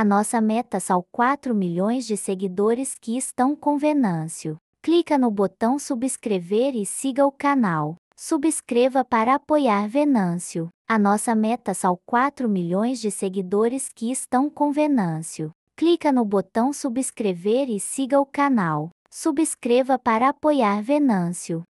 A nossa meta são 4 milhões de seguidores que estão com Venâncio. Clica no botão subscrever e siga o canal. Subscreva para apoiar Venâncio. A nossa meta são 4 milhões de seguidores que estão com Venâncio. Clica no botão subscrever e siga o canal. Subscreva para apoiar Venâncio.